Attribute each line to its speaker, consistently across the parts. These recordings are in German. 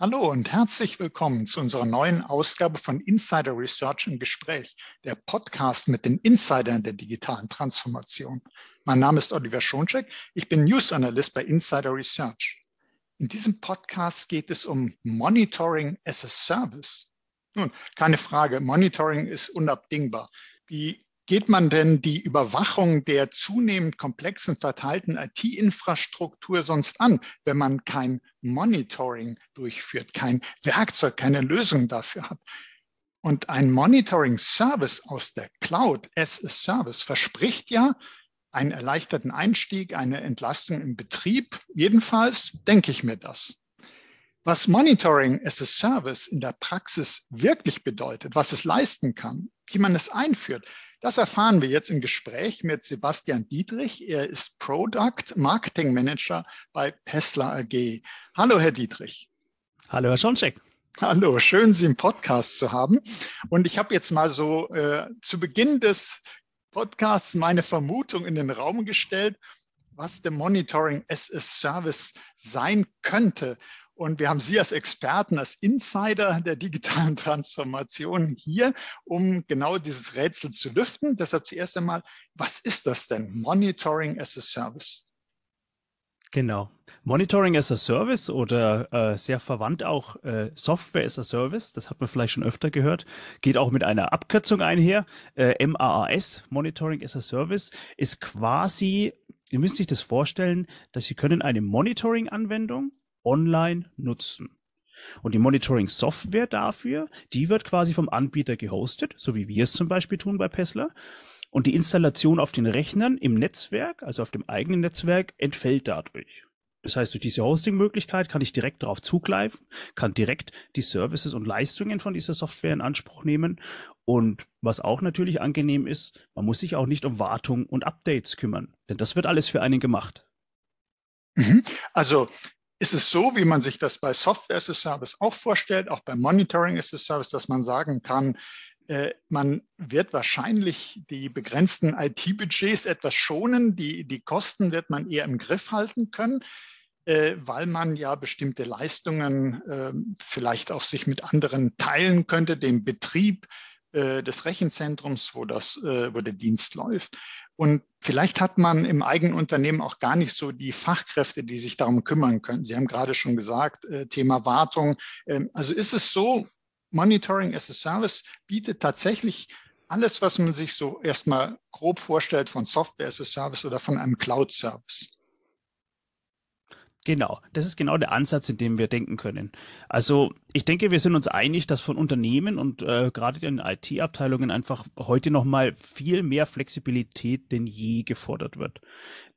Speaker 1: Hallo und herzlich willkommen zu unserer neuen Ausgabe von Insider Research im Gespräch, der Podcast mit den Insidern der digitalen Transformation. Mein Name ist Oliver Schoncheck, ich bin News Analyst bei Insider Research. In diesem Podcast geht es um Monitoring as a Service. Nun, keine Frage, Monitoring ist unabdingbar. Die geht man denn die Überwachung der zunehmend komplexen verteilten IT-Infrastruktur sonst an, wenn man kein Monitoring durchführt, kein Werkzeug, keine Lösung dafür hat? Und ein Monitoring-Service aus der Cloud as a Service verspricht ja einen erleichterten Einstieg, eine Entlastung im Betrieb. Jedenfalls denke ich mir das. Was Monitoring as a Service in der Praxis wirklich bedeutet, was es leisten kann, wie man es einführt, das erfahren wir jetzt im Gespräch mit Sebastian Dietrich. Er ist Product Marketing Manager bei Pessler AG. Hallo, Herr Dietrich. Hallo, Herr Schoncheck. Hallo, schön, Sie im Podcast zu haben. Und ich habe jetzt mal so äh, zu Beginn des Podcasts meine Vermutung in den Raum gestellt, was der Monitoring as a Service sein könnte. Und wir haben Sie als Experten, als Insider der digitalen Transformation hier, um genau dieses Rätsel zu lüften. Deshalb zuerst einmal, was ist das denn? Monitoring as a Service.
Speaker 2: Genau. Monitoring as a Service oder äh, sehr verwandt auch äh, Software as a Service, das hat man vielleicht schon öfter gehört, geht auch mit einer Abkürzung einher. Äh, MAAS, Monitoring as a Service, ist quasi, ihr müsst sich das vorstellen, dass Sie können eine Monitoring-Anwendung online nutzen. Und die Monitoring-Software dafür, die wird quasi vom Anbieter gehostet, so wie wir es zum Beispiel tun bei Pessler. Und die Installation auf den Rechnern im Netzwerk, also auf dem eigenen Netzwerk, entfällt dadurch. Das heißt, durch diese Hosting-Möglichkeit kann ich direkt darauf zugreifen, kann direkt die Services und Leistungen von dieser Software in Anspruch nehmen. Und was auch natürlich angenehm ist, man muss sich auch nicht um Wartung und Updates kümmern, denn das wird alles für einen gemacht. Mhm.
Speaker 1: Also ist es so, wie man sich das bei Software as a Service auch vorstellt, auch bei Monitoring as a Service, dass man sagen kann, äh, man wird wahrscheinlich die begrenzten IT-Budgets etwas schonen, die, die Kosten wird man eher im Griff halten können, äh, weil man ja bestimmte Leistungen ähm, vielleicht auch sich mit anderen teilen könnte, dem Betrieb äh, des Rechenzentrums, wo, das, wo der Dienst läuft. Und vielleicht hat man im eigenen Unternehmen auch gar nicht so die Fachkräfte, die sich darum kümmern könnten. Sie haben gerade schon gesagt, äh, Thema Wartung. Ähm, also ist es so, Monitoring as a Service bietet tatsächlich alles, was man sich so erstmal grob vorstellt von Software as a Service oder von einem Cloud
Speaker 2: Service. Genau, das ist genau der Ansatz, in dem wir denken können. Also ich denke, wir sind uns einig, dass von Unternehmen und äh, gerade den IT-Abteilungen einfach heute nochmal viel mehr Flexibilität denn je gefordert wird.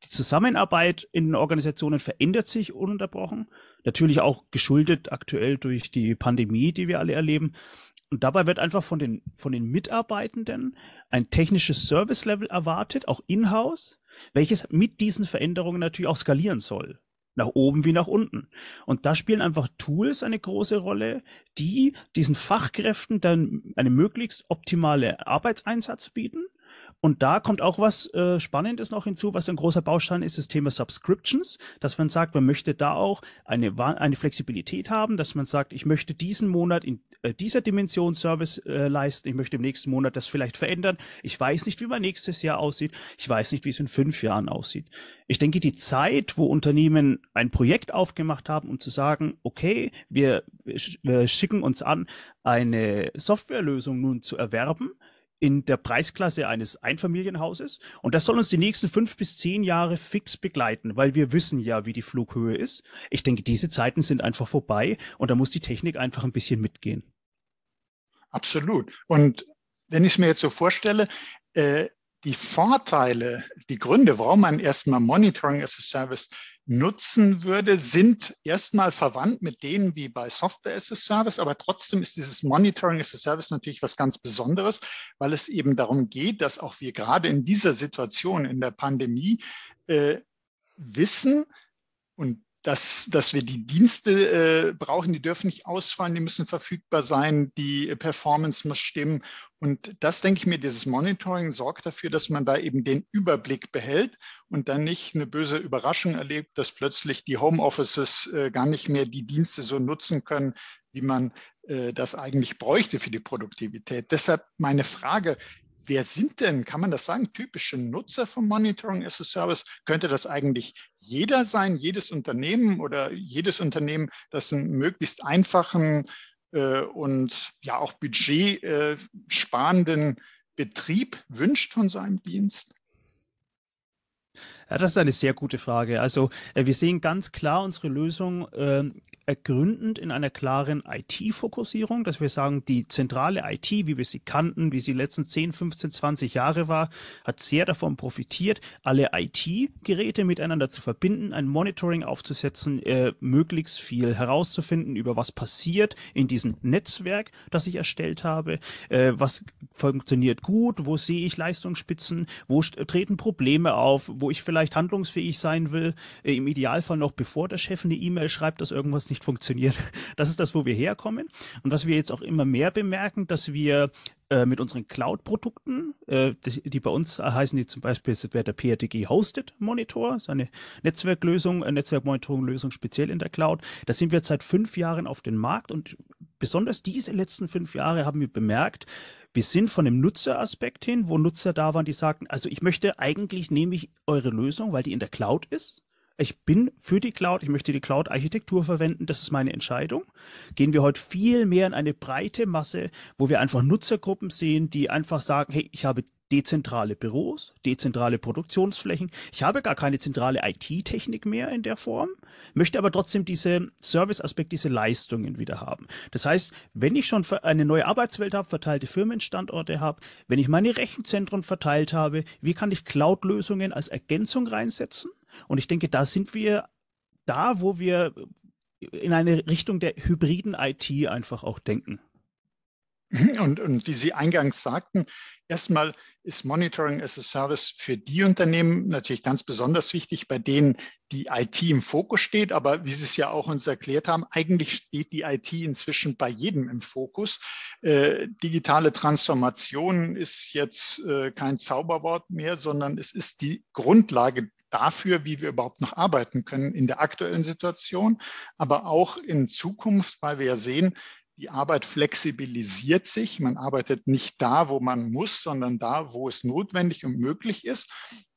Speaker 2: Die Zusammenarbeit in den Organisationen verändert sich ununterbrochen, natürlich auch geschuldet aktuell durch die Pandemie, die wir alle erleben. Und dabei wird einfach von den, von den Mitarbeitenden ein technisches Service-Level erwartet, auch in-house, welches mit diesen Veränderungen natürlich auch skalieren soll nach oben wie nach unten. Und da spielen einfach Tools eine große Rolle, die diesen Fachkräften dann eine möglichst optimale Arbeitseinsatz bieten und da kommt auch was äh, Spannendes noch hinzu, was ein großer Baustein ist, das Thema Subscriptions, dass man sagt, man möchte da auch eine, eine Flexibilität haben, dass man sagt, ich möchte diesen Monat in äh, dieser Dimension Service äh, leisten, ich möchte im nächsten Monat das vielleicht verändern. Ich weiß nicht, wie mein nächstes Jahr aussieht, ich weiß nicht, wie es in fünf Jahren aussieht. Ich denke, die Zeit, wo Unternehmen ein Projekt aufgemacht haben, um zu sagen, okay, wir, wir äh, äh, schicken uns an, eine Softwarelösung nun zu erwerben, in der Preisklasse eines Einfamilienhauses. Und das soll uns die nächsten fünf bis zehn Jahre fix begleiten, weil wir wissen ja, wie die Flughöhe ist. Ich denke, diese Zeiten sind einfach vorbei und da muss die Technik einfach ein bisschen mitgehen. Absolut. Und wenn ich es
Speaker 1: mir jetzt so vorstelle, äh, die Vorteile, die Gründe, warum man erstmal Monitoring as a Service nutzen würde, sind erstmal verwandt mit denen wie bei Software as a Service, aber trotzdem ist dieses Monitoring as a Service natürlich was ganz Besonderes, weil es eben darum geht, dass auch wir gerade in dieser Situation, in der Pandemie, äh, wissen und dass, dass wir die Dienste äh, brauchen, die dürfen nicht ausfallen, die müssen verfügbar sein, die äh, Performance muss stimmen. Und das denke ich mir, dieses Monitoring sorgt dafür, dass man da eben den Überblick behält und dann nicht eine böse Überraschung erlebt, dass plötzlich die Homeoffices äh, gar nicht mehr die Dienste so nutzen können, wie man äh, das eigentlich bräuchte für die Produktivität. Deshalb meine Frage, wer sind denn, kann man das sagen, typische Nutzer von Monitoring as a Service? Könnte das eigentlich jeder sein, jedes Unternehmen oder jedes Unternehmen, das einen möglichst einfachen äh, und ja auch budgetsparenden äh,
Speaker 2: Betrieb wünscht von seinem Dienst? Ja, das ist eine sehr gute Frage. Also äh, wir sehen ganz klar unsere Lösung äh, ergründend in einer klaren IT-Fokussierung, dass wir sagen, die zentrale IT, wie wir sie kannten, wie sie die letzten 10, 15, 20 Jahre war, hat sehr davon profitiert, alle IT-Geräte miteinander zu verbinden, ein Monitoring aufzusetzen, äh, möglichst viel herauszufinden über was passiert in diesem Netzwerk, das ich erstellt habe, äh, was funktioniert gut, wo sehe ich Leistungsspitzen, wo treten Probleme auf, wo ich vielleicht vielleicht handlungsfähig sein will, äh, im Idealfall noch bevor der Chef eine E-Mail schreibt, dass irgendwas nicht funktioniert. Das ist das, wo wir herkommen. Und was wir jetzt auch immer mehr bemerken, dass wir äh, mit unseren Cloud-Produkten, äh, die, bei uns heißen die zum Beispiel, wäre der PRTG Hosted Monitor, so eine Netzwerklösung, äh, Netzwerkmonitoring-Lösung speziell in der Cloud. Da sind wir jetzt seit fünf Jahren auf den Markt und besonders diese letzten fünf Jahre haben wir bemerkt, wir sind von dem Nutzeraspekt hin, wo Nutzer da waren, die sagten, also ich möchte eigentlich nehme ich eure Lösung, weil die in der Cloud ist ich bin für die Cloud, ich möchte die Cloud-Architektur verwenden, das ist meine Entscheidung. Gehen wir heute viel mehr in eine breite Masse, wo wir einfach Nutzergruppen sehen, die einfach sagen, hey, ich habe dezentrale Büros, dezentrale Produktionsflächen. Ich habe gar keine zentrale IT-Technik mehr in der Form, möchte aber trotzdem diese Service-Aspekt, diese Leistungen wieder haben. Das heißt, wenn ich schon eine neue Arbeitswelt habe, verteilte Firmenstandorte habe, wenn ich meine Rechenzentren verteilt habe, wie kann ich Cloud-Lösungen als Ergänzung reinsetzen? Und ich denke, da sind wir da, wo wir in eine Richtung der hybriden IT einfach auch denken. Und, und wie Sie eingangs sagten,
Speaker 1: erstmal ist Monitoring as a Service für die Unternehmen natürlich ganz besonders wichtig, bei denen die IT im Fokus steht. Aber wie Sie es ja auch uns erklärt haben, eigentlich steht die IT inzwischen bei jedem im Fokus. Äh, digitale Transformation ist jetzt äh, kein Zauberwort mehr, sondern es ist die Grundlage dafür, wie wir überhaupt noch arbeiten können in der aktuellen Situation, aber auch in Zukunft, weil wir ja sehen, die Arbeit flexibilisiert sich. Man arbeitet nicht da, wo man muss, sondern da, wo es notwendig und möglich ist.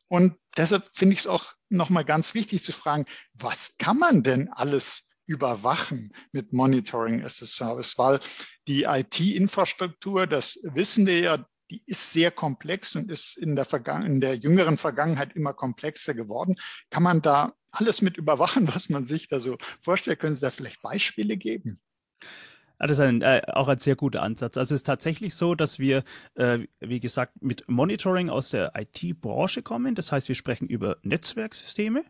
Speaker 1: Und deshalb finde ich es auch nochmal ganz wichtig zu fragen, was kann man denn alles überwachen mit Monitoring as a Service, weil die IT-Infrastruktur, das wissen wir ja, die ist sehr komplex und ist in der, Vergangen in der jüngeren Vergangenheit immer komplexer geworden. Kann man da alles mit überwachen, was man sich da so vorstellt? Können Sie da vielleicht Beispiele geben?
Speaker 2: Ah, das ist ein, äh, auch ein sehr guter Ansatz. Also es ist tatsächlich so, dass wir, äh, wie gesagt, mit Monitoring aus der IT-Branche kommen. Das heißt, wir sprechen über Netzwerksysteme.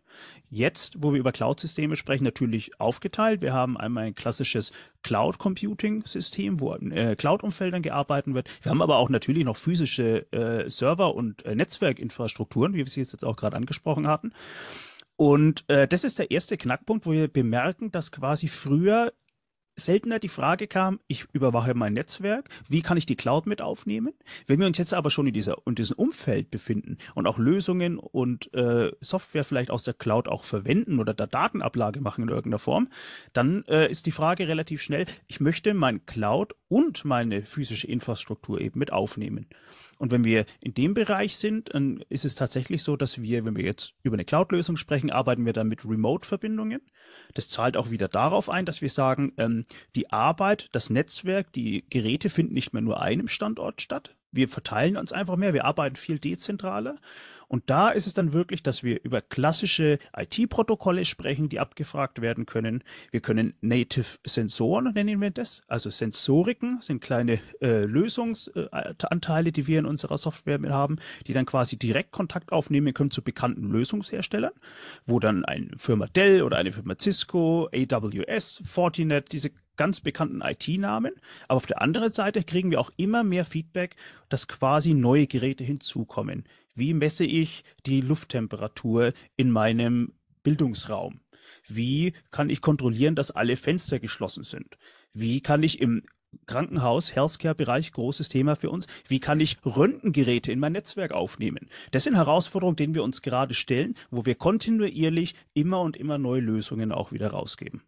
Speaker 2: Jetzt, wo wir über Cloud-Systeme sprechen, natürlich aufgeteilt. Wir haben einmal ein klassisches Cloud-Computing-System, wo in äh, Cloud-Umfeldern gearbeitet wird. Wir haben aber auch natürlich noch physische äh, Server- und äh, Netzwerkinfrastrukturen, wie wir sie jetzt auch gerade angesprochen hatten. Und äh, das ist der erste Knackpunkt, wo wir bemerken, dass quasi früher seltener die Frage kam, ich überwache mein Netzwerk, wie kann ich die Cloud mit aufnehmen? Wenn wir uns jetzt aber schon in, dieser, in diesem Umfeld befinden und auch Lösungen und äh, Software vielleicht aus der Cloud auch verwenden oder da Datenablage machen in irgendeiner Form, dann äh, ist die Frage relativ schnell, ich möchte mein Cloud und meine physische Infrastruktur eben mit aufnehmen. Und wenn wir in dem Bereich sind, dann ist es tatsächlich so, dass wir, wenn wir jetzt über eine Cloud-Lösung sprechen, arbeiten wir dann mit Remote-Verbindungen. Das zahlt auch wieder darauf ein, dass wir sagen, ähm, die Arbeit, das Netzwerk, die Geräte finden nicht mehr nur einem Standort statt, wir verteilen uns einfach mehr, wir arbeiten viel dezentraler. Und da ist es dann wirklich, dass wir über klassische IT-Protokolle sprechen, die abgefragt werden können. Wir können Native Sensoren nennen wir das. Also Sensoriken sind kleine äh, Lösungsanteile, die wir in unserer Software mit haben, die dann quasi direkt Kontakt aufnehmen können zu bekannten Lösungsherstellern, wo dann eine Firma Dell oder eine Firma Cisco, AWS, Fortinet, diese ganz bekannten IT-Namen. Aber auf der anderen Seite kriegen wir auch immer mehr Feedback, dass quasi neue Geräte hinzukommen. Wie messe ich die Lufttemperatur in meinem Bildungsraum? Wie kann ich kontrollieren, dass alle Fenster geschlossen sind? Wie kann ich im Krankenhaus, Healthcare-Bereich, großes Thema für uns. Wie kann ich Röntgengeräte in mein Netzwerk aufnehmen? Das sind Herausforderungen, denen wir uns gerade stellen, wo wir kontinuierlich immer und immer neue Lösungen auch wieder rausgeben.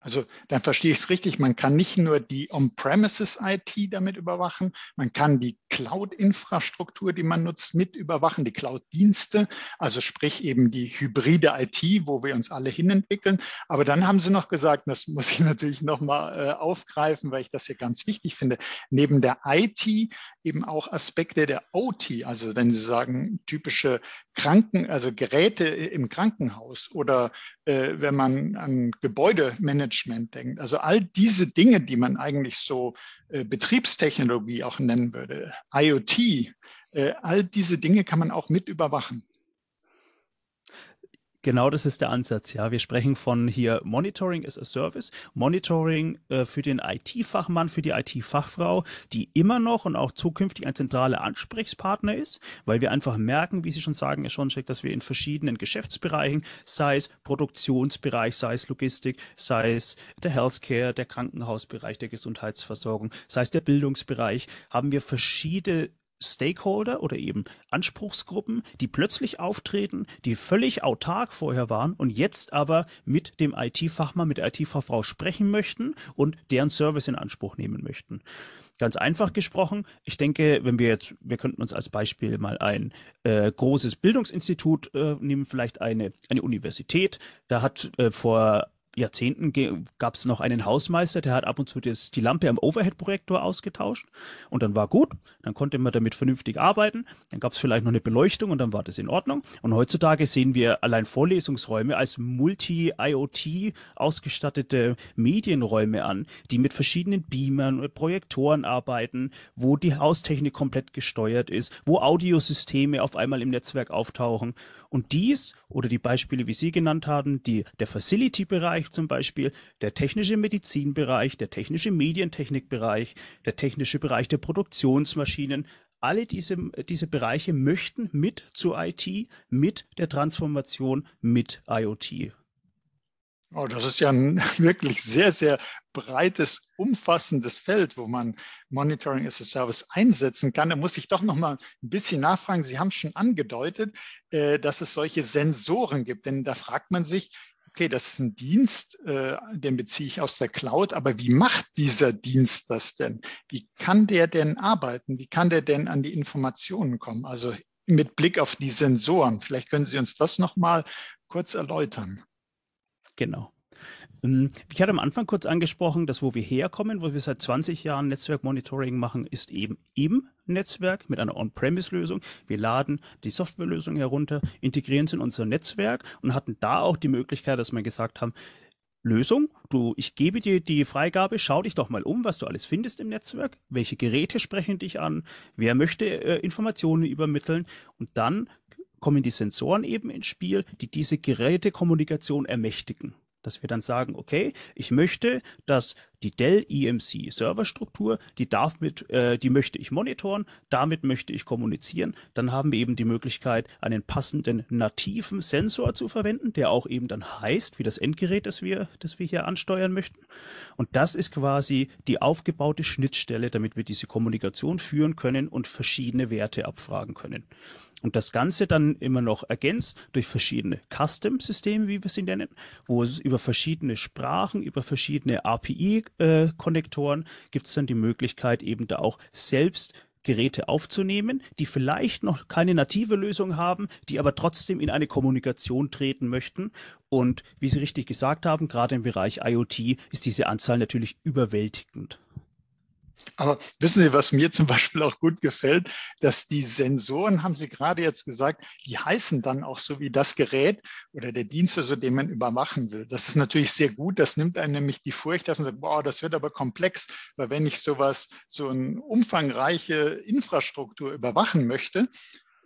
Speaker 1: Also dann verstehe ich es richtig, man kann nicht nur die On-Premises-IT damit überwachen, man kann die Cloud-Infrastruktur, die man nutzt, mit überwachen, die Cloud-Dienste, also sprich eben die hybride IT, wo wir uns alle hinentwickeln. Aber dann haben Sie noch gesagt, das muss ich natürlich nochmal äh, aufgreifen, weil ich das hier ganz wichtig finde, neben der IT eben auch Aspekte der OT, also wenn Sie sagen, typische Kranken, also Geräte im Krankenhaus oder äh, wenn man an Gebäudemanager Management denkt. Also all diese Dinge, die man eigentlich so äh, Betriebstechnologie auch nennen
Speaker 2: würde, IoT, äh, all diese Dinge kann man
Speaker 1: auch mit überwachen.
Speaker 2: Genau das ist der Ansatz. Ja, wir sprechen von hier Monitoring as a Service, Monitoring äh, für den IT-Fachmann, für die IT-Fachfrau, die immer noch und auch zukünftig ein zentraler Ansprechpartner ist, weil wir einfach merken, wie Sie schon sagen, Herr Schoncheck, dass wir in verschiedenen Geschäftsbereichen, sei es Produktionsbereich, sei es Logistik, sei es der Healthcare, der Krankenhausbereich, der Gesundheitsversorgung, sei es der Bildungsbereich, haben wir verschiedene Stakeholder oder eben Anspruchsgruppen, die plötzlich auftreten, die völlig autark vorher waren und jetzt aber mit dem IT-Fachmann, mit der IT-Fachfrau sprechen möchten und deren Service in Anspruch nehmen möchten. Ganz einfach gesprochen, ich denke, wenn wir jetzt, wir könnten uns als Beispiel mal ein äh, großes Bildungsinstitut äh, nehmen, vielleicht eine, eine Universität. Da hat äh, vor Jahrzehnten gab es noch einen Hausmeister, der hat ab und zu das, die Lampe am Overhead-Projektor ausgetauscht und dann war gut, dann konnte man damit vernünftig arbeiten, dann gab es vielleicht noch eine Beleuchtung und dann war das in Ordnung. Und heutzutage sehen wir allein Vorlesungsräume als Multi-IoT ausgestattete Medienräume an, die mit verschiedenen Beamern und Projektoren arbeiten, wo die Haustechnik komplett gesteuert ist, wo Audiosysteme auf einmal im Netzwerk auftauchen und dies oder die Beispiele, wie Sie genannt haben, die, der Facility-Bereich zum Beispiel, der technische Medizinbereich, der technische Medientechnikbereich, der technische Bereich der Produktionsmaschinen, alle diese, diese Bereiche möchten mit zur IT, mit der Transformation, mit IoT
Speaker 1: Oh, das ist ja ein wirklich sehr, sehr breites, umfassendes Feld, wo man Monitoring as a Service einsetzen kann. Da muss ich doch noch mal ein bisschen nachfragen. Sie haben schon angedeutet, äh, dass es solche Sensoren gibt, denn da fragt man sich, okay, das ist ein Dienst, äh, den beziehe ich aus der Cloud, aber wie macht dieser Dienst das denn? Wie kann der denn arbeiten? Wie kann der denn an die Informationen kommen? Also mit Blick auf die Sensoren. Vielleicht können Sie uns das
Speaker 2: noch mal kurz erläutern. Genau. Ähm, ich hatte am Anfang kurz angesprochen, dass wo wir herkommen, wo wir seit 20 Jahren Netzwerkmonitoring machen, ist eben im Netzwerk mit einer On-Premise-Lösung. Wir laden die Softwarelösung herunter, integrieren sie in unser Netzwerk und hatten da auch die Möglichkeit, dass wir gesagt haben, Lösung, du, ich gebe dir die Freigabe, schau dich doch mal um, was du alles findest im Netzwerk, welche Geräte sprechen dich an, wer möchte äh, Informationen übermitteln und dann kommen die Sensoren eben ins Spiel, die diese Gerätekommunikation ermächtigen. Dass wir dann sagen, okay, ich möchte, dass die Dell EMC Serverstruktur, die darf mit, äh, die möchte ich monitoren, damit möchte ich kommunizieren. Dann haben wir eben die Möglichkeit, einen passenden nativen Sensor zu verwenden, der auch eben dann heißt, wie das Endgerät, das wir, das wir hier ansteuern möchten. Und das ist quasi die aufgebaute Schnittstelle, damit wir diese Kommunikation führen können und verschiedene Werte abfragen können. Und das Ganze dann immer noch ergänzt durch verschiedene Custom-Systeme, wie wir sie nennen, wo es über verschiedene Sprachen, über verschiedene API-Konnektoren gibt es dann die Möglichkeit, eben da auch selbst Geräte aufzunehmen, die vielleicht noch keine native Lösung haben, die aber trotzdem in eine Kommunikation treten möchten. Und wie Sie richtig gesagt haben, gerade im Bereich IoT ist diese Anzahl natürlich überwältigend. Aber wissen Sie, was mir zum Beispiel auch
Speaker 1: gut gefällt, dass die Sensoren, haben Sie gerade jetzt gesagt, die heißen dann auch so wie das Gerät oder der Dienst, also den man überwachen will. Das ist natürlich sehr gut. Das nimmt einem nämlich die Furcht, dass man sagt, boah, das wird aber komplex. Weil wenn ich sowas, so eine umfangreiche Infrastruktur überwachen möchte,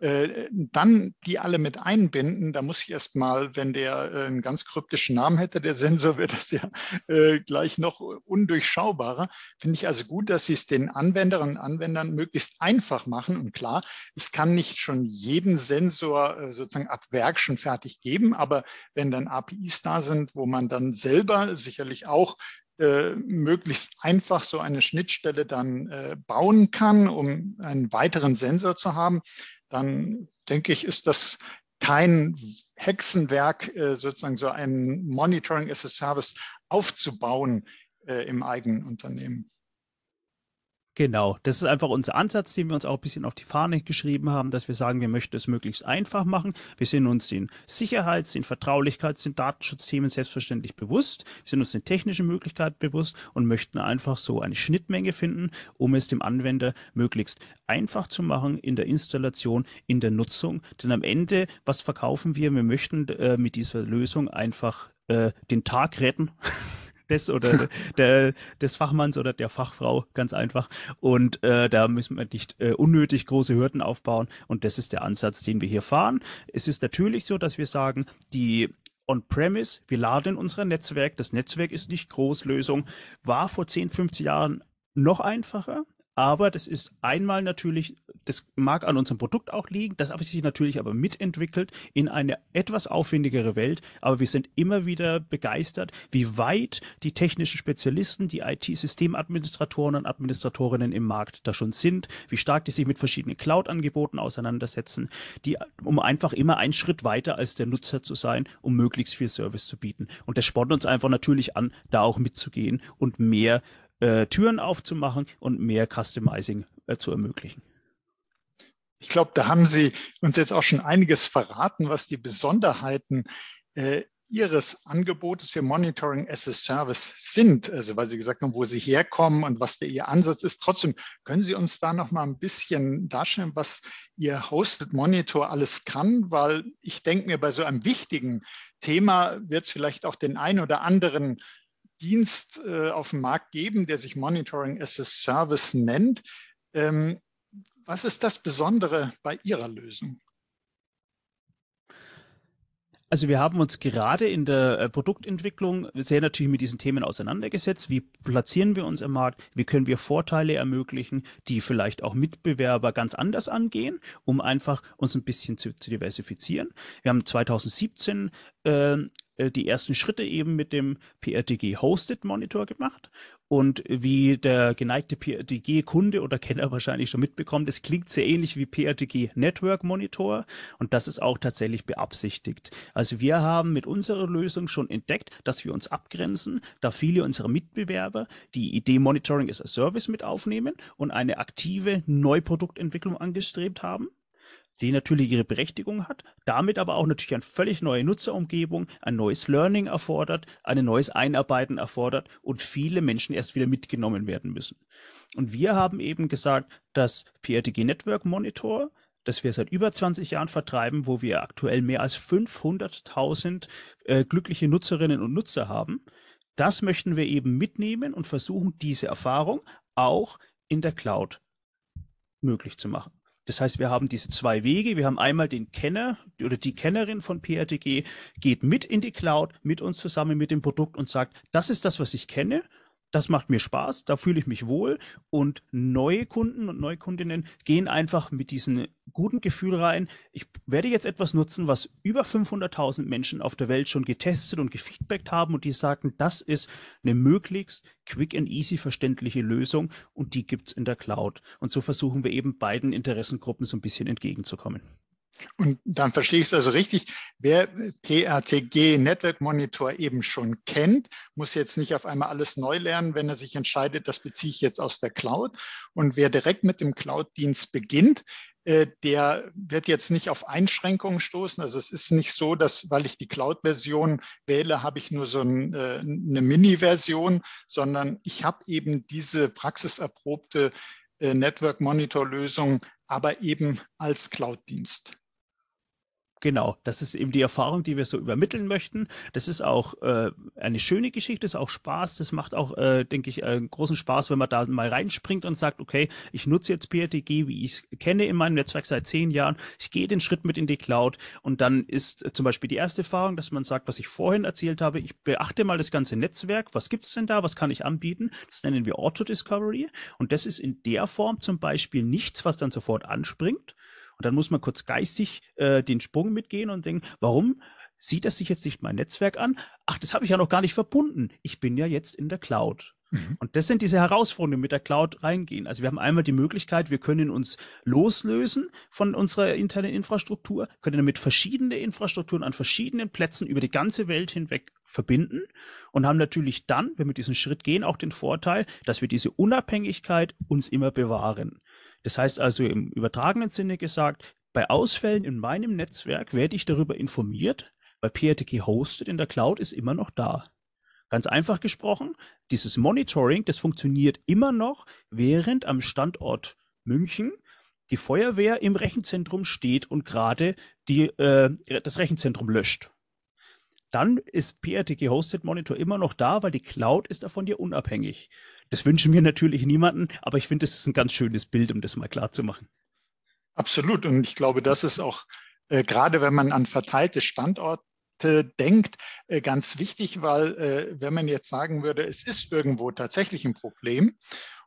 Speaker 1: äh, dann die alle mit einbinden, da muss ich erst mal, wenn der äh, einen ganz kryptischen Namen hätte, der Sensor, wäre das ja äh, gleich noch undurchschaubarer. Finde ich also gut, dass sie es den Anwenderinnen und Anwendern möglichst einfach machen. Und klar, es kann nicht schon jeden Sensor sozusagen ab Werk schon fertig geben, aber wenn dann APIs da sind, wo man dann selber sicherlich auch äh, möglichst einfach so eine Schnittstelle dann äh, bauen kann, um einen weiteren Sensor zu haben, dann denke ich, ist das kein Hexenwerk, äh, sozusagen so ein Monitoring as a Service aufzubauen äh, im eigenen Unternehmen.
Speaker 2: Genau, das ist einfach unser Ansatz, den wir uns auch ein bisschen auf die Fahne geschrieben haben, dass wir sagen, wir möchten es möglichst einfach machen. Wir sind uns den Sicherheits-, den Vertraulichkeits-, den Datenschutzthemen selbstverständlich bewusst. Wir sind uns den technischen Möglichkeiten bewusst und möchten einfach so eine Schnittmenge finden, um es dem Anwender möglichst einfach zu machen in der Installation, in der Nutzung. Denn am Ende, was verkaufen wir? Wir möchten äh, mit dieser Lösung einfach äh, den Tag retten. des oder der, des Fachmanns oder der Fachfrau, ganz einfach. Und äh, da müssen wir nicht äh, unnötig große Hürden aufbauen. Und das ist der Ansatz, den wir hier fahren. Es ist natürlich so, dass wir sagen, die On-Premise, wir laden unser Netzwerk, das Netzwerk ist nicht Großlösung, war vor 10, 15 Jahren noch einfacher. Aber das ist einmal natürlich, das mag an unserem Produkt auch liegen, das sich natürlich aber mitentwickelt in eine etwas aufwendigere Welt. Aber wir sind immer wieder begeistert, wie weit die technischen Spezialisten, die IT-Systemadministratoren und Administratorinnen im Markt da schon sind, wie stark die sich mit verschiedenen Cloud-Angeboten auseinandersetzen, die, um einfach immer einen Schritt weiter als der Nutzer zu sein, um möglichst viel Service zu bieten. Und das spornt uns einfach natürlich an, da auch mitzugehen und mehr äh, Türen aufzumachen und mehr Customizing äh, zu ermöglichen. Ich glaube, da haben Sie uns jetzt auch schon einiges verraten, was die
Speaker 1: Besonderheiten äh, Ihres Angebotes für Monitoring as a Service sind, also weil Sie gesagt haben, wo Sie herkommen und was der Ihr Ansatz ist. Trotzdem können Sie uns da noch mal ein bisschen darstellen, was Ihr Hosted Monitor alles kann, weil ich denke mir, bei so einem wichtigen Thema wird es vielleicht auch den einen oder anderen Dienst äh, auf dem Markt geben, der sich Monitoring as a Service nennt. Ähm, was ist das Besondere bei Ihrer Lösung?
Speaker 2: Also wir haben uns gerade in der äh, Produktentwicklung sehr natürlich mit diesen Themen auseinandergesetzt. Wie platzieren wir uns im Markt? Wie können wir Vorteile ermöglichen, die vielleicht auch Mitbewerber ganz anders angehen, um einfach uns ein bisschen zu, zu diversifizieren? Wir haben 2017 äh, äh, die ersten Schritte eben mit dem PRTG Hosted Monitor gemacht. Und wie der geneigte PRTG-Kunde oder Kenner wahrscheinlich schon mitbekommt, es klingt sehr ähnlich wie PRTG Network Monitor. Und das ist auch tatsächlich beabsichtigt. Also wir haben mit unserer Lösung schon entdeckt, dass wir uns abgrenzen, da viele unserer Mitbewerber die Idee Monitoring as a Service mit aufnehmen und eine aktive Neuproduktentwicklung angestrebt haben die natürlich ihre Berechtigung hat, damit aber auch natürlich eine völlig neue Nutzerumgebung, ein neues Learning erfordert, ein neues Einarbeiten erfordert und viele Menschen erst wieder mitgenommen werden müssen. Und wir haben eben gesagt, dass PRTG Network Monitor das wir seit über 20 Jahren vertreiben, wo wir aktuell mehr als 500.000 äh, glückliche Nutzerinnen und Nutzer haben. Das möchten wir eben mitnehmen und versuchen, diese Erfahrung auch in der Cloud möglich zu machen. Das heißt, wir haben diese zwei Wege. Wir haben einmal den Kenner oder die Kennerin von PRTG geht mit in die Cloud, mit uns zusammen, mit dem Produkt und sagt, das ist das, was ich kenne das macht mir Spaß, da fühle ich mich wohl und neue Kunden und neue Kundinnen gehen einfach mit diesem guten Gefühl rein. Ich werde jetzt etwas nutzen, was über 500.000 Menschen auf der Welt schon getestet und gefeedbackt haben und die sagten, das ist eine möglichst quick and easy verständliche Lösung und die gibt's in der Cloud. Und so versuchen wir eben beiden Interessengruppen so ein bisschen entgegenzukommen.
Speaker 1: Und dann verstehe ich es also richtig. Wer PRTG Network Monitor eben schon kennt, muss jetzt nicht auf einmal alles neu lernen, wenn er sich entscheidet, das beziehe ich jetzt aus der Cloud. Und wer direkt mit dem Cloud-Dienst beginnt, äh, der wird jetzt nicht auf Einschränkungen stoßen. Also es ist nicht so, dass weil ich die Cloud-Version wähle, habe ich nur so ein, äh, eine Mini-Version, sondern ich habe eben diese praxiserprobte äh, Network-Monitor-Lösung,
Speaker 2: aber eben als Cloud-Dienst. Genau, das ist eben die Erfahrung, die wir so übermitteln möchten. Das ist auch äh, eine schöne Geschichte, ist auch Spaß. Das macht auch, äh, denke ich, äh, großen Spaß, wenn man da mal reinspringt und sagt, okay, ich nutze jetzt PRTG, wie ich es kenne in meinem Netzwerk seit zehn Jahren. Ich gehe den Schritt mit in die Cloud und dann ist äh, zum Beispiel die erste Erfahrung, dass man sagt, was ich vorhin erzählt habe, ich beachte mal das ganze Netzwerk. Was gibt's denn da? Was kann ich anbieten? Das nennen wir Auto Discovery und das ist in der Form zum Beispiel nichts, was dann sofort anspringt, und dann muss man kurz geistig äh, den Sprung mitgehen und denken, warum sieht das sich jetzt nicht mein Netzwerk an? Ach, das habe ich ja noch gar nicht verbunden. Ich bin ja jetzt in der Cloud. Mhm. Und das sind diese Herausforderungen, die mit der Cloud reingehen. Also wir haben einmal die Möglichkeit, wir können uns loslösen von unserer internen Infrastruktur, können damit verschiedene Infrastrukturen an verschiedenen Plätzen über die ganze Welt hinweg verbinden und haben natürlich dann, wenn wir diesen Schritt gehen, auch den Vorteil, dass wir diese Unabhängigkeit uns immer bewahren. Das heißt also im übertragenen Sinne gesagt, bei Ausfällen in meinem Netzwerk werde ich darüber informiert, weil PRTK hosted in der Cloud ist immer noch da. Ganz einfach gesprochen, dieses Monitoring, das funktioniert immer noch, während am Standort München die Feuerwehr im Rechenzentrum steht und gerade die, äh, das Rechenzentrum löscht dann ist PRTG Hosted Monitor immer noch da, weil die Cloud ist davon dir unabhängig. Das wünschen wir natürlich niemanden, aber ich finde, es ist ein ganz schönes Bild, um das mal klar zu machen.
Speaker 1: Absolut. Und ich glaube, das ist auch, äh, gerade
Speaker 2: wenn man an verteilte Standorte
Speaker 1: denkt, äh, ganz wichtig, weil äh, wenn man jetzt sagen würde, es ist irgendwo tatsächlich ein Problem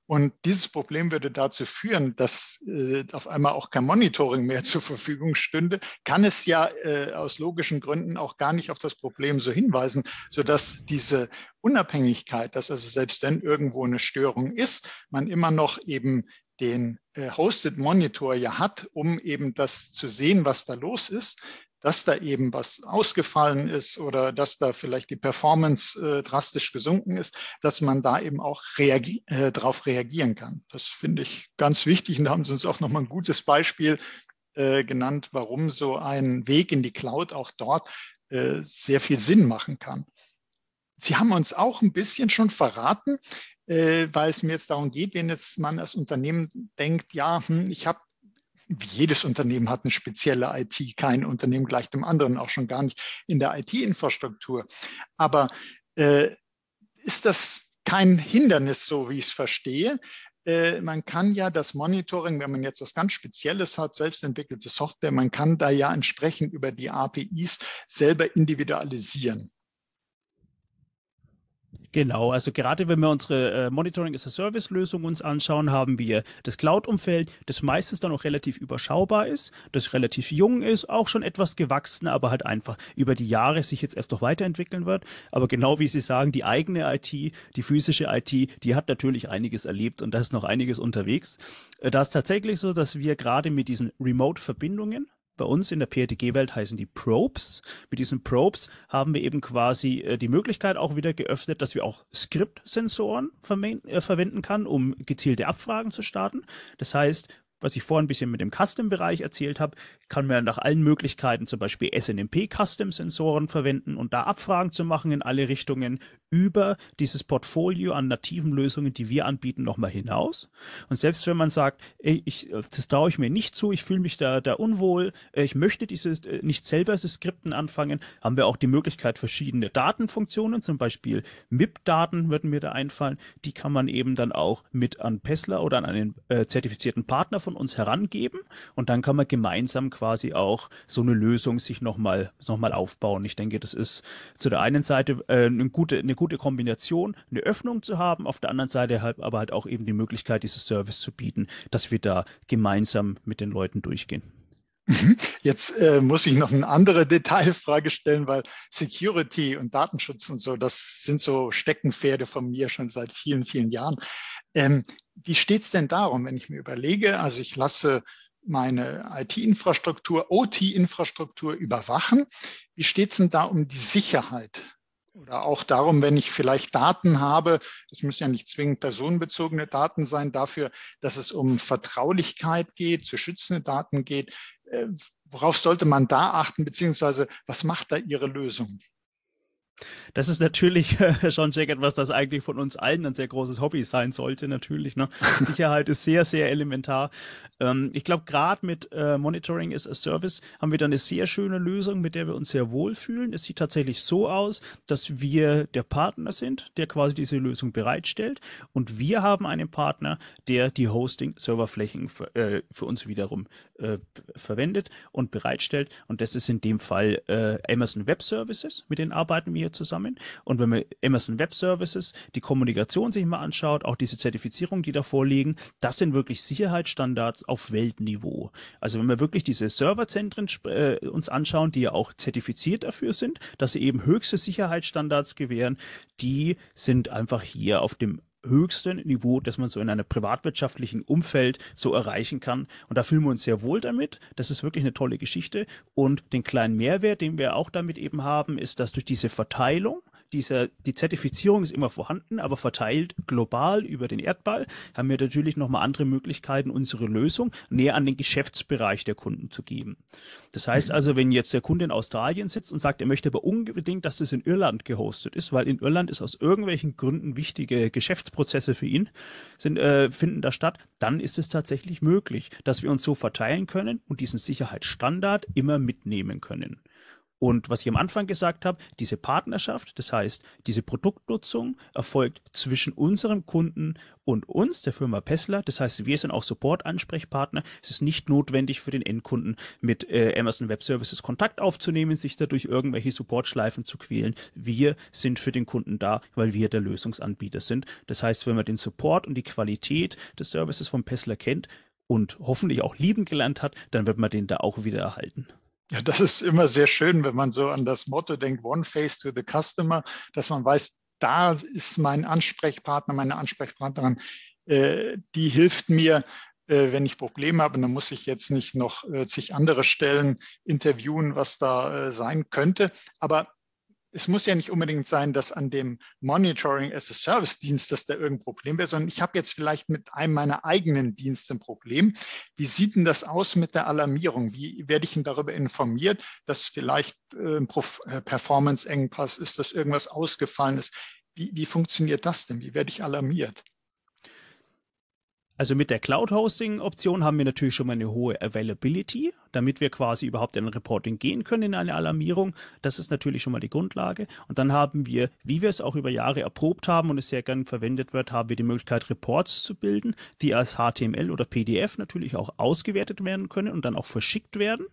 Speaker 1: und dieses Problem würde dazu führen, dass äh, auf einmal auch kein Monitoring mehr zur Verfügung stünde, kann es ja äh, aus logischen Gründen auch gar nicht auf das Problem so hinweisen, sodass diese Unabhängigkeit, dass also selbst wenn irgendwo eine Störung ist, man immer noch eben den äh, Hosted Monitor ja hat, um eben das zu sehen, was da los ist, dass da eben was ausgefallen ist oder dass da vielleicht die Performance äh, drastisch gesunken ist, dass man da eben auch reagi äh, darauf reagieren kann. Das finde ich ganz wichtig und da haben Sie uns auch nochmal ein gutes Beispiel äh, genannt, warum so ein Weg in die Cloud auch dort äh, sehr viel Sinn machen kann. Sie haben uns auch ein bisschen schon verraten, äh, weil es mir jetzt darum geht, wenn jetzt man als Unternehmen denkt, ja, hm, ich habe jedes Unternehmen hat eine spezielle IT, kein Unternehmen gleich dem anderen, auch schon gar nicht in der IT-Infrastruktur. Aber äh, ist das kein Hindernis, so wie ich es verstehe? Äh, man kann ja das Monitoring, wenn man jetzt was ganz Spezielles hat, selbstentwickelte Software, man kann da ja entsprechend über die APIs selber individualisieren.
Speaker 2: Genau, also gerade wenn wir unsere äh, Monitoring as a Service Lösung uns anschauen, haben wir das Cloud-Umfeld, das meistens dann auch relativ überschaubar ist, das relativ jung ist, auch schon etwas gewachsen, aber halt einfach über die Jahre sich jetzt erst noch weiterentwickeln wird. Aber genau wie Sie sagen, die eigene IT, die physische IT, die hat natürlich einiges erlebt und da ist noch einiges unterwegs. Äh, da ist tatsächlich so, dass wir gerade mit diesen Remote-Verbindungen, bei uns in der PRTG-Welt heißen die Probes. Mit diesen Probes haben wir eben quasi äh, die Möglichkeit auch wieder geöffnet, dass wir auch Skriptsensoren äh, verwenden kann, um gezielte Abfragen zu starten. Das heißt, was ich vorhin ein bisschen mit dem Custom-Bereich erzählt habe, kann man nach allen Möglichkeiten zum Beispiel SNMP-Custom-Sensoren verwenden und da Abfragen zu machen in alle Richtungen über dieses Portfolio an nativen Lösungen, die wir anbieten, nochmal hinaus. Und selbst wenn man sagt, ey, ich, das traue ich mir nicht zu, ich fühle mich da, da unwohl, äh, ich möchte dieses äh, nicht selber diese Skripten anfangen, haben wir auch die Möglichkeit, verschiedene Datenfunktionen, zum Beispiel MIP-Daten würden mir da einfallen, die kann man eben dann auch mit an Pessler oder an einen äh, zertifizierten Partner von uns herangeben und dann kann man gemeinsam quasi auch so eine Lösung sich nochmal noch mal aufbauen. Ich denke, das ist zu der einen Seite äh, eine gute, eine gute gute Kombination, eine Öffnung zu haben, auf der anderen Seite halt, aber halt auch eben die Möglichkeit, dieses Service zu bieten, dass wir da gemeinsam mit den Leuten durchgehen.
Speaker 1: Mhm. Jetzt äh, muss ich noch eine andere Detailfrage stellen, weil Security und Datenschutz und so, das sind so Steckenpferde von mir schon seit vielen, vielen Jahren. Ähm, wie es denn darum, wenn ich mir überlege, also ich lasse meine IT-Infrastruktur, OT-Infrastruktur überwachen. Wie steht es denn da um die Sicherheit? oder auch darum, wenn ich vielleicht Daten habe, das müssen ja nicht zwingend personenbezogene Daten sein, dafür, dass es um Vertraulichkeit geht, zu schützende Daten geht. Äh, worauf sollte man da achten, beziehungsweise was macht da Ihre Lösung?
Speaker 2: Das ist natürlich äh, schon Jack etwas, das eigentlich von uns allen ein sehr großes Hobby sein sollte, natürlich. Ne? Sicherheit ist sehr, sehr elementar. Ähm, ich glaube, gerade mit äh, Monitoring as a Service haben wir da eine sehr schöne Lösung, mit der wir uns sehr wohlfühlen. Es sieht tatsächlich so aus, dass wir der Partner sind, der quasi diese Lösung bereitstellt. Und wir haben einen Partner, der die Hosting-Serverflächen für, äh, für, uns wiederum äh, verwendet und bereitstellt. Und das ist in dem Fall äh, Amazon Web Services, mit denen arbeiten wir hier zusammen. Und wenn man Amazon Web Services, die Kommunikation sich mal anschaut, auch diese Zertifizierung, die da vorliegen, das sind wirklich Sicherheitsstandards auf Weltniveau. Also wenn wir wirklich diese Serverzentren äh, uns anschauen, die ja auch zertifiziert dafür sind, dass sie eben höchste Sicherheitsstandards gewähren, die sind einfach hier auf dem höchste Niveau, das man so in einem privatwirtschaftlichen Umfeld so erreichen kann. Und da fühlen wir uns sehr wohl damit. Das ist wirklich eine tolle Geschichte. Und den kleinen Mehrwert, den wir auch damit eben haben, ist, dass durch diese Verteilung dieser, die Zertifizierung ist immer vorhanden, aber verteilt global über den Erdball, haben wir natürlich nochmal andere Möglichkeiten, unsere Lösung näher an den Geschäftsbereich der Kunden zu geben. Das heißt mhm. also, wenn jetzt der Kunde in Australien sitzt und sagt, er möchte aber unbedingt, dass das in Irland gehostet ist, weil in Irland ist aus irgendwelchen Gründen wichtige Geschäftsprozesse für ihn, sind, äh, finden da statt, dann ist es tatsächlich möglich, dass wir uns so verteilen können und diesen Sicherheitsstandard immer mitnehmen können. Und was ich am Anfang gesagt habe, diese Partnerschaft, das heißt, diese Produktnutzung erfolgt zwischen unserem Kunden und uns, der Firma Pessler. Das heißt, wir sind auch Support-Ansprechpartner. Es ist nicht notwendig für den Endkunden mit äh, Amazon Web Services Kontakt aufzunehmen, sich dadurch irgendwelche Supportschleifen zu quälen. Wir sind für den Kunden da, weil wir der Lösungsanbieter sind. Das heißt, wenn man den Support und die Qualität des Services von Pessler kennt und hoffentlich auch lieben gelernt hat, dann wird man den da auch wieder erhalten.
Speaker 1: Ja, das ist immer sehr schön, wenn man so an das Motto denkt, One Face to the Customer, dass man weiß, da ist mein Ansprechpartner, meine Ansprechpartnerin, äh, die hilft mir, äh, wenn ich Probleme habe. Und dann muss ich jetzt nicht noch äh, zig andere Stellen interviewen, was da äh, sein könnte. Aber es muss ja nicht unbedingt sein, dass an dem Monitoring as a Service Dienst, dass da irgendein Problem wäre, sondern ich habe jetzt vielleicht mit einem meiner eigenen Dienste ein Problem. Wie sieht denn das aus mit der Alarmierung? Wie werde ich denn darüber informiert, dass vielleicht äh, ein äh, Performance-Engpass ist, dass irgendwas ausgefallen ist? Wie, wie funktioniert das denn? Wie werde
Speaker 2: ich alarmiert? Also mit der Cloud-Hosting-Option haben wir natürlich schon mal eine hohe Availability, damit wir quasi überhaupt in ein Reporting gehen können, in eine Alarmierung. Das ist natürlich schon mal die Grundlage. Und dann haben wir, wie wir es auch über Jahre erprobt haben und es sehr gern verwendet wird, haben wir die Möglichkeit, Reports zu bilden, die als HTML oder PDF natürlich auch ausgewertet werden können und dann auch verschickt werden.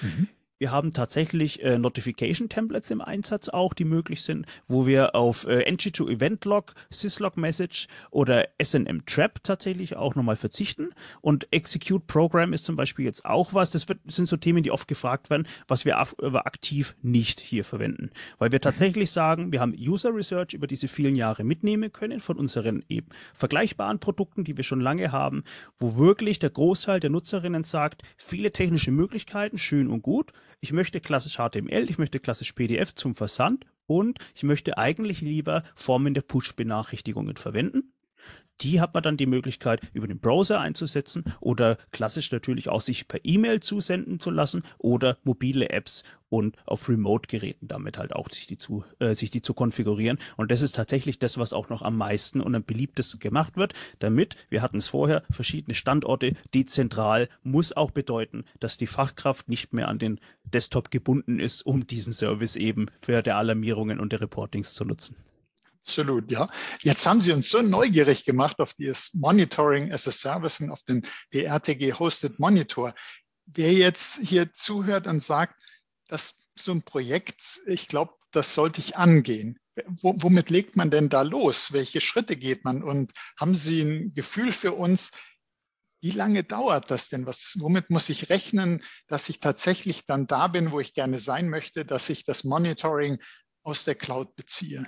Speaker 2: Mhm. Wir haben tatsächlich äh, Notification-Templates im Einsatz auch, die möglich sind, wo wir auf äh, NG2 Event Log, Syslog Message oder SNM Trap tatsächlich auch nochmal verzichten. Und Execute Program ist zum Beispiel jetzt auch was. Das wird, sind so Themen, die oft gefragt werden, was wir aber aktiv nicht hier verwenden. Weil wir mhm. tatsächlich sagen, wir haben User Research über diese vielen Jahre mitnehmen können von unseren eben vergleichbaren Produkten, die wir schon lange haben, wo wirklich der Großteil der Nutzerinnen sagt, viele technische Möglichkeiten, schön und gut ich möchte klassisch HTML, ich möchte klassisch PDF zum Versand und ich möchte eigentlich lieber Formen der Push-Benachrichtigungen verwenden. Die hat man dann die Möglichkeit, über den Browser einzusetzen oder klassisch natürlich auch sich per E-Mail zusenden zu lassen oder mobile Apps und auf Remote-Geräten damit halt auch sich die, zu, äh, sich die zu konfigurieren. Und das ist tatsächlich das, was auch noch am meisten und am beliebtesten gemacht wird, damit, wir hatten es vorher, verschiedene Standorte dezentral muss auch bedeuten, dass die Fachkraft nicht mehr an den Desktop gebunden ist, um diesen Service eben für die Alarmierungen und die Reportings zu nutzen. Absolut, ja. Jetzt haben Sie uns
Speaker 1: so neugierig gemacht auf dieses Monitoring as a Service und auf den DRTG Hosted Monitor. Wer jetzt hier zuhört und sagt, dass so ein Projekt, ich glaube, das sollte ich angehen. W womit legt man denn da los? Welche Schritte geht man? Und haben Sie ein Gefühl für uns, wie lange dauert das denn? Was, womit muss ich rechnen, dass ich tatsächlich dann da bin, wo ich gerne sein möchte, dass ich das Monitoring aus der Cloud beziehe?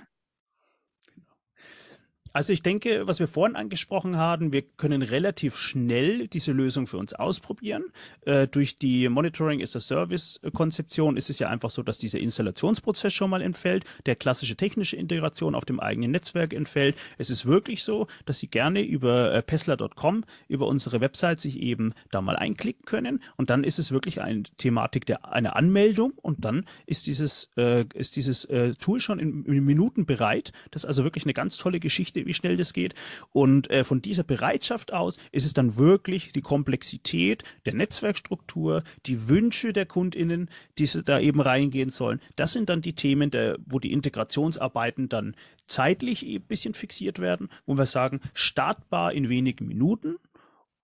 Speaker 2: Also ich denke, was wir vorhin angesprochen haben, wir können relativ schnell diese Lösung für uns ausprobieren. Äh, durch die Monitoring as a Service Konzeption ist es ja einfach so, dass dieser Installationsprozess schon mal entfällt, der klassische technische Integration auf dem eigenen Netzwerk entfällt. Es ist wirklich so, dass Sie gerne über äh, pessler.com, über unsere Website sich eben da mal einklicken können und dann ist es wirklich eine Thematik der einer Anmeldung und dann ist dieses äh, ist dieses äh, Tool schon in, in Minuten bereit. Das ist also wirklich eine ganz tolle Geschichte wie schnell das geht. Und äh, von dieser Bereitschaft aus ist es dann wirklich die Komplexität der Netzwerkstruktur, die Wünsche der KundInnen, die da eben reingehen sollen. Das sind dann die Themen, der, wo die Integrationsarbeiten dann zeitlich ein bisschen fixiert werden, wo wir sagen, startbar in wenigen Minuten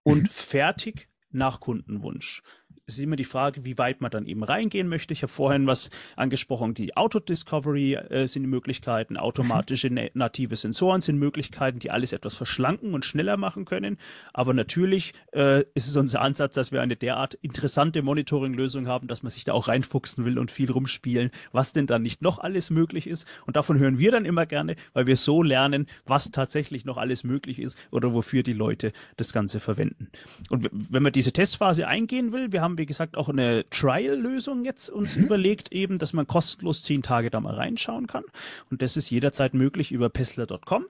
Speaker 2: und mhm. fertig nach Kundenwunsch ist immer die Frage, wie weit man dann eben reingehen möchte. Ich habe vorhin was angesprochen, die Auto-Discovery äh, sind Möglichkeiten, automatische mhm. native Sensoren sind Möglichkeiten, die alles etwas verschlanken und schneller machen können. Aber natürlich äh, ist es unser Ansatz, dass wir eine derart interessante Monitoring-Lösung haben, dass man sich da auch reinfuchsen will und viel rumspielen, was denn dann nicht noch alles möglich ist. Und davon hören wir dann immer gerne, weil wir so lernen, was tatsächlich noch alles möglich ist oder wofür die Leute das Ganze verwenden. Und wenn man diese Testphase eingehen will, wir haben haben, wie gesagt, auch eine Trial-Lösung jetzt uns mhm. überlegt, eben, dass man kostenlos zehn Tage da mal reinschauen kann. Und das ist jederzeit möglich über pestler.com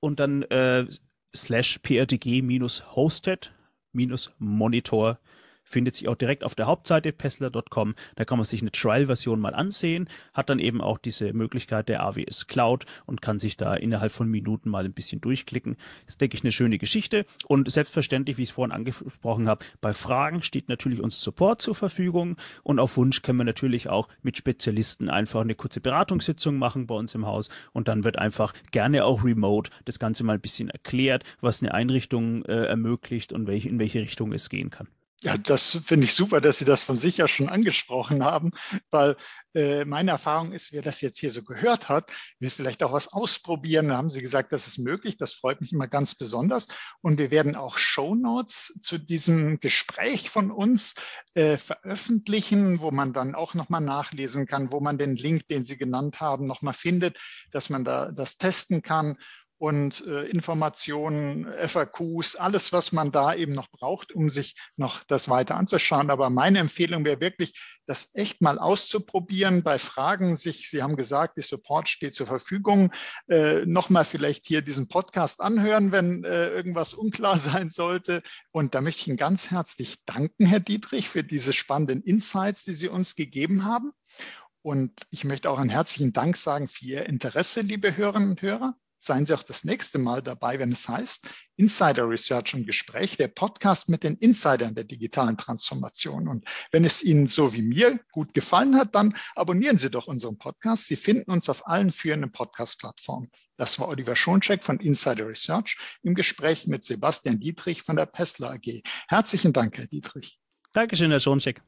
Speaker 2: und dann äh, slash prdg-hosted-monitor. minus findet sich auch direkt auf der Hauptseite pessler.com. Da kann man sich eine Trial-Version mal ansehen, hat dann eben auch diese Möglichkeit der AWS Cloud und kann sich da innerhalb von Minuten mal ein bisschen durchklicken. Das ist, denke ich, eine schöne Geschichte. Und selbstverständlich, wie ich es vorhin angesprochen habe, bei Fragen steht natürlich unser Support zur Verfügung und auf Wunsch können wir natürlich auch mit Spezialisten einfach eine kurze Beratungssitzung machen bei uns im Haus und dann wird einfach gerne auch remote das Ganze mal ein bisschen erklärt, was eine Einrichtung äh, ermöglicht und welche, in welche Richtung es gehen kann.
Speaker 1: Ja, das finde ich super, dass Sie das von sich ja schon angesprochen haben, weil äh, meine Erfahrung ist, wer das jetzt hier so gehört hat, will vielleicht auch was ausprobieren. Da haben Sie gesagt, das ist möglich. Das freut mich immer ganz besonders. Und wir werden auch Show Notes zu diesem Gespräch von uns äh, veröffentlichen, wo man dann auch nochmal nachlesen kann, wo man den Link, den Sie genannt haben, nochmal findet, dass man da das testen kann und äh, Informationen, FAQs, alles, was man da eben noch braucht, um sich noch das weiter anzuschauen. Aber meine Empfehlung wäre wirklich, das echt mal auszuprobieren, bei Fragen sich, Sie haben gesagt, die Support steht zur Verfügung, äh, nochmal vielleicht hier diesen Podcast anhören, wenn äh, irgendwas unklar sein sollte. Und da möchte ich Ihnen ganz herzlich danken, Herr Dietrich, für diese spannenden Insights, die Sie uns gegeben haben. Und ich möchte auch einen herzlichen Dank sagen für Ihr Interesse, liebe Hörerinnen und Hörer. Seien Sie auch das nächste Mal dabei, wenn es heißt Insider Research im Gespräch, der Podcast mit den Insidern der digitalen Transformation. Und wenn es Ihnen so wie mir gut gefallen hat, dann abonnieren Sie doch unseren Podcast. Sie finden uns auf allen führenden Podcast-Plattformen. Das war Oliver Schoncheck von Insider
Speaker 2: Research im Gespräch mit Sebastian Dietrich von der Pestler AG. Herzlichen Dank, Herr Dietrich. Dankeschön, Herr Schoncheck.